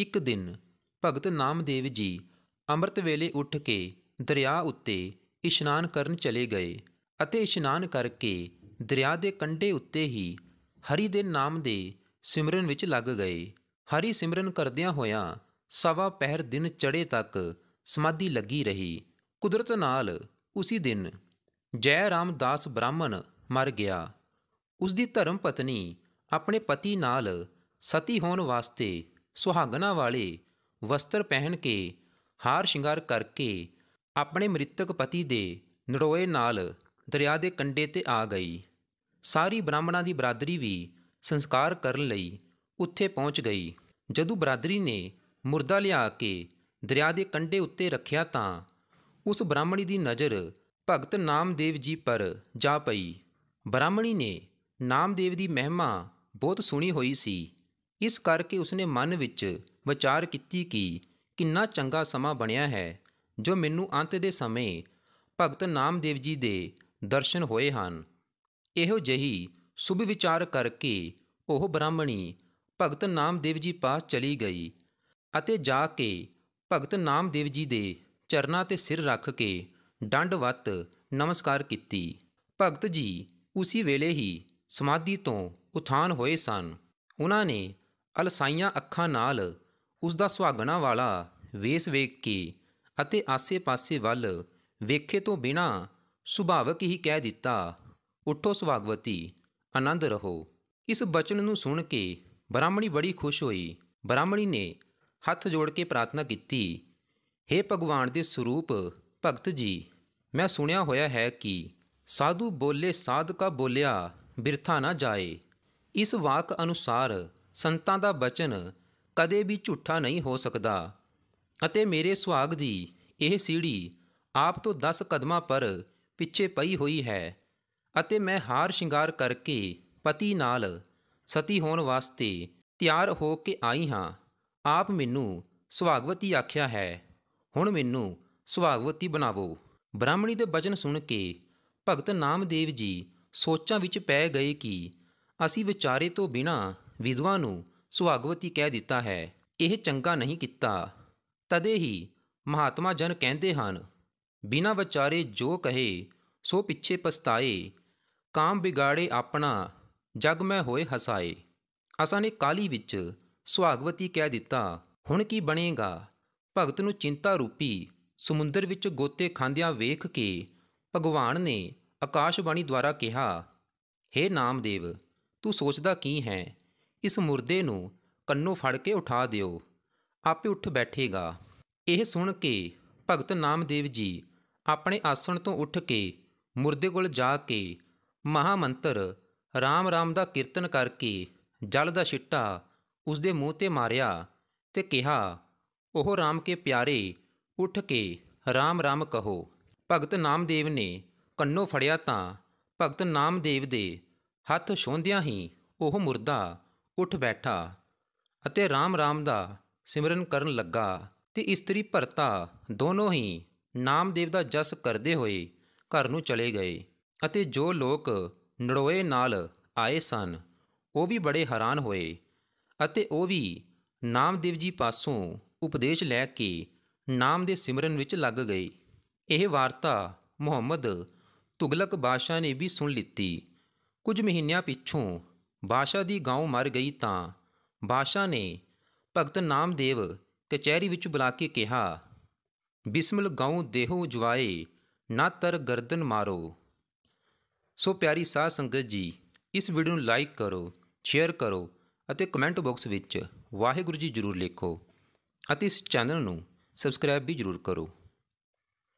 ਇੱਕ ਦਿਨ ਭਗਤ ਨਾਮਦੇਵ ਜੀ ਅੰਮ੍ਰਿਤ ਵੇਲੇ ਉੱਠ ਕੇ ਦਰਿਆ ਉੱਤੇ ਇਸ਼ਨਾਨ ਕਰਨ ਚਲੇ ਗਏ ਅਤੇ ਇਸ਼ਨਾਨ ਕਰਕੇ ਦਰਿਆ ਦੇ ਕੰਢੇ ਉੱਤੇ ਹੀ ਹਰੀ ਦੇ ਨਾਮ ਦੇ ਸਿਮਰਨ ਵਿੱਚ ਲੱਗ ਗਏ ਹਰੀ ਸਿਮਰਨ ਕਰਦਿਆਂ ਹੋਇਆਂ ਸਵਾ ਪਹਿਰ ਦਿਨ ਚੜੇ ਤੱਕ ਸਮਾਧੀ ਲੱਗੀ ਰਹੀ ਕੁਦਰਤ ਨਾਲ ਉਸੇ ਦਿਨ ਜੈ ਰਾਮਦਾਸ ਬ੍ਰਾਹਮਣ ਮਰ ਗਿਆ ਉਸ ਦੀ ਧਰਮ ਪਤਨੀ ਆਪਣੇ ਪਤੀ ਨਾਲ ਸਤੀ ਹੋਣ ਵਾਸਤੇ ਸੁਹਾਗਣਾ ਵਾਲੇ ਵਸਤਰ ਪਹਿਨ ਕੇ ਹਾਰ ਸ਼ਿੰਗਾਰ ਕਰਕੇ ਆਪਣੇ ਮ੍ਰਿਤਕ ਪਤੀ ਦੇ ਨੜੋਏ ਨਾਲ ਦਰਿਆ ਦੇ ਕੰਢੇ ਤੇ ਆ ਗਈ ਸਾਰੀ ਬ੍ਰਾਹਮਣਾਂ ਦੀ ਬਰਾਦਰੀ ਵੀ ਸੰਸਕਾਰ ਕਰਨ ਲਈ ਉੱਥੇ ਪਹੁੰਚ ਗਈ ਜਦੋਂ ਬਰਾਦਰੀ ਨੇ ਮੁਰਦਾ ਲਿਆ ਕੇ ਦਰਿਆ ਦੇ ਕੰਢੇ ਉੱਤੇ ਰੱਖਿਆ ਤਾਂ ਉਸ ਬ੍ਰਾਹਮਣੀ ਦੀ ਨਜ਼ਰ ਭਗਤ ਨਾਮਦੇਵ ਜੀ ਪਰ ਜਾ ਪਈ ਬ੍ਰਾਹਮਣੀ ਨੇ ਨਾਮਦੇਵ ਦੀ ਮਹਿਮਾ ਬਹੁਤ ਸੁਣੀ ਹੋਈ ਸੀ ਇਸ ਕਰਕੇ ਉਸਨੇ ਮਨ ਵਿੱਚ ਵਿਚਾਰ ਕੀਤੀ ਕਿ ਕਿੰਨਾ ਚੰਗਾ ਸਮਾਂ ਬਣਿਆ ਹੈ ਜੋ ਮੈਨੂੰ ਅੰਤ ਦੇ ਸਮੇਂ ਭਗਤ ਨਾਮਦੇਵ ਜੀ ਦੇ ਦਰਸ਼ਨ ਹੋਏ ਹਨ ਇਹੋ ਜਹੀ ਸੁਭ ਵਿਚਾਰ ਕਰਕੇ ਉਹ ਬ੍ਰਾਹਮਣੀ ਭਗਤ ਨਾਮਦੇਵ ਜੀ ਪਾਸ ਚਲੀ ਗਈ ਅਤੇ ਜਾ ਕੇ ਭਗਤ ਨਾਮਦੇਵ ਜੀ ਦੇ ਚਰਨਾਂ ਤੇ ਸਿਰ ਰੱਖ ਕੇ ਡੰਡਵਤ ਨਮਸਕਾਰ ਕੀਤੀ ਭਗਤ ਜੀ ਉਸੇ ਵੇਲੇ ਹੀ ਸਮਾਧੀ ਤੋਂ ਉਥਾਨ ਹੋਏ ਸਨ ਉਹਨਾਂ ਨੇ ਅਲਸਾਈਆਂ ਅੱਖਾਂ ਨਾਲ ਉਸ ਦਾ ਸੁਹਾਗਣਾ ਵਾਲਾ ਵੇਸ ਵੇਖ ਕੇ ਅਤੇ ਆਸੇ-ਪਾਸੇ ਵੱਲ ਵੇਖੇ ਤੋਂ ਬਿਨਾ ਸੁਭਾਵਕ ਹੀ ਕਹਿ ਦਿੱਤਾ ਉਠੋ ਸੁਭਾਗਵਤੀ ਆਨੰਦ ਰਹੋ ਇਸ ਬਚਨ ਨੂੰ ਸੁਣ ਕੇ ਬ੍ਰਾਹਮਣੀ ਬੜੀ ਖੁਸ਼ ਹੋਈ ਬ੍ਰਾਹਮਣੀ ਨੇ ਹੱਥ ਜੋੜ ਕੇ ਪ੍ਰਾਰਥਨਾ ਕੀਤੀ हे ਭਗਵਾਨ ਦੇ ਸਰੂਪ ਭਗਤ ਜੀ ਮੈਂ ਸੁਣਿਆ ਹੋਇਆ ਹੈ ਕਿ ਸਾਧੂ ਬੋਲੇ ਸਾਧਕਾ ਬੋਲਿਆ ਬਿਰਥਾ ਨਾ ਜਾਏ ਇਸ ਵਾਕ ਅਨੁਸਾਰ ਸੰਤਾਂ ਦਾ ਬਚਨ ਕਦੇ ਵੀ ਝੂਠਾ ਨਹੀਂ ਹੋ ਸਕਦਾ ਅਤੇ ਮੇਰੇ ਸੁਹਾਗ ਦੀ ਇਹ ਸੀੜੀ ਆਪ ਤੋਂ 10 ਕਦਮਾਂ ਪਰ ਪਿੱਛੇ ਪਈ ਹੋਈ ਹੈ ਅਤੇ ਮੈਂ ਹਾਰ ਸ਼ਿੰਗਾਰ ਕਰਕੇ ਪਤੀ ਨਾਲ ਸਤੀ ਹੋਣ ਵਾਸਤੇ ਤਿਆਰ ਹੋ ਕੇ ਆਈ ਹਾਂ ਆਪ ਮੈਨੂੰ ਸੁਹਾਗਵਤੀ ਆਖਿਆ ਹੈ ਹੁਣ ਮੈਨੂੰ ਸੁਹਾਗਵਤੀ ਬਣਾਵੋ ਬ੍ਰਾਹਮਣੀ ਦੇ ਬਚਨ ਸੁਣ ਕੇ ਭਗਤ ਨਾਮਦੇਵ ਜੀ ਸੋਚਾਂ ਵਿੱਚ ਪੈ ਗਏ ਕਿ ਅਸੀਂ ਵਿਚਾਰੇ ਤੋਂ ਬਿਨਾ ਵਿਧਵਾ ਨੂੰ ਸੁਹਾਗਵਤੀ ਕਹਿ ਦਿੱਤਾ ਹੈ ਇਹ ਚੰਗਾ ਨਹੀਂ ਕੀਤਾ ਤਦੇ ਹੀ ਮਹਾਤਮਾ ਜਨ ਕਹਿੰਦੇ ਹਨ ਬਿਨਾ ਵਿਚਾਰੇ ਜੋ ਕਹੇ ਸੋ ਪਿੱਛੇ ਪਛਤਾਏ ਕਾਮ ਵਿਗਾੜੇ ਆਪਣਾ ਜਗ ਮੈਂ ਹੋਏ ਹਸਾਏ ਅਸਾਂ ਨੇ ਕਾਲੀ ਵਿੱਚ ਸੁਹਾਗਵਤੀ ਕਹਿ ਦਿੱਤਾ ਹੁਣ ਕੀ ਬਣੇਗਾ ਭਗਤ ਨੂੰ ਚਿੰਤਾ ਰੂਪੀ ਸਮੁੰਦਰ ਵਿੱਚ ਗੋਤੇ ਖਾਂਦਿਆਂ ਵੇਖ ਕੇ ਭਗਵਾਨ ਨੇ ਆਕਾਸ਼ਵਾਣੀ ਦੁਆਰਾ ਕਿਹਾ हे ਨਾਮਦੇਵ ਤੂੰ ਸੋਚਦਾ ਕੀ ਹੈ ਇਸ ਮੁਰਦੇ ਨੂੰ ਕੰਨੋਂ ਫੜ ਕੇ ਉਠਾ ਦਿਓ ਆਪੇ ਉੱਠ ਬੈਠੇਗਾ ਇਹ ਸੁਣ ਕੇ ਭਗਤ ਨਾਮਦੇਵ ਜੀ ਆਪਣੇ ਆਸਣ ਤੋਂ ਉੱਠ ਕੇ ਮੁਰਦੇ ਕੋਲ ਜਾ ਕੇ ਮਹਾ ਮੰਤਰ ਰਾਮ ਰਾਮ ਦਾ ਕੀਰਤਨ ਕਰਕੇ ਜਲ ਦਾ ਛਿੱਟਾ ਉਸ ਦੇ ਮੂੰਹ ਤੇ ਮਾਰਿਆ ਤੇ ਕਿਹਾ ਉਹ ਰਾਮ ਕੇ ਪਿਆਰੇ ਉੱਠ ਕੇ ਰਾਮ ਰਾਮ ਕਹੋ ਭਗਤ ਨਾਮਦੇਵ ਨੇ ਕੰਨੋਂ ਫੜਿਆ ਤਾਂ ਭਗਤ ਨਾਮਦੇਵ ਦੇ ਹੱਥ ਛੋਂਦਿਆਂ ਹੀ ਉਹ ਮੁਰਦਾ ਉੱਠ ਬੈਠਾ ਅਤੇ ਰਾਮ ਰਾਮ ਦਾ ਸਿਮਰਨ ਕਰਨ ਲੱਗਾ ਤੇ ਇਸਤਰੀ ਭਰਤਾ ਦੋਨੋਂ ਹੀ ਨਾਮਦੇਵ ਦਾ ਜਸ ਕਰਦੇ ਹੋਏ ਘਰ ਨੂੰ ਚਲੇ ਗਏ ਅਤੇ ਜੋ ਲੋਕ ਨੜੋਏ ਨਾਲ ਆਏ ਸਨ ਉਹ ਵੀ ਬੜੇ ਹੈਰਾਨ ਹੋਏ ਅਤੇ ਉਹ ਵੀ ਨਾਮਦੇਵ ਜੀ ਪਾਸੋਂ ਉਪਦੇਸ਼ ਲੈ ਕੇ ਨਾਮ ਦੇ ਸਿਮਰਨ ਵਿੱਚ ਲੱਗ ਗਏ ਇਹ ਵਾਰਤਾ ਮੁਹੰਮਦ ਤੁਗਲਕ ਬਾਦਸ਼ਾਹ ਨੇ ਵੀ ਸੁਣ ਲਿੱਤੀ ਕੁਝ ਮਹੀਨਿਆਂ ਪਿੱਛੋਂ ਬਾਸ਼ਾ ਦੀ ਗਾਉ ਮਰ ਗਈ ਤਾਂ ਬਾਸ਼ਾ ਨੇ ਭਗਤ ਨਾਮਦੇਵ ਕਚਹਿਰੀ ਵਿੱਚ ਬੁਲਾ ਕੇ ਕਿਹਾ ਬਿਸਮਲ ਗਾਉ ਦੇਹੋ ਜਵਾਏ ਨਾ ਤਰ ਗਰਦਨ ਮਾਰੋ ਸੋ ਪਿਆਰੀ ਸਾਧ ਸੰਗਤ ਜੀ ਇਸ ਵੀਡੀਓ ਨੂੰ ਲਾਈਕ ਕਰੋ ਸ਼ੇਅਰ ਕਰੋ ਅਤੇ ਕਮੈਂਟ ਬਾਕਸ ਵਿੱਚ ਵਾਹਿਗੁਰੂ ਜੀ ਜ਼ਰੂਰ ਲਿਖੋ ਅਤੇ ਇਸ ਚੈਨਲ ਨੂੰ ਸਬਸਕ੍ਰਾਈਬ ਵੀ ਜ਼ਰੂਰ ਕਰੋ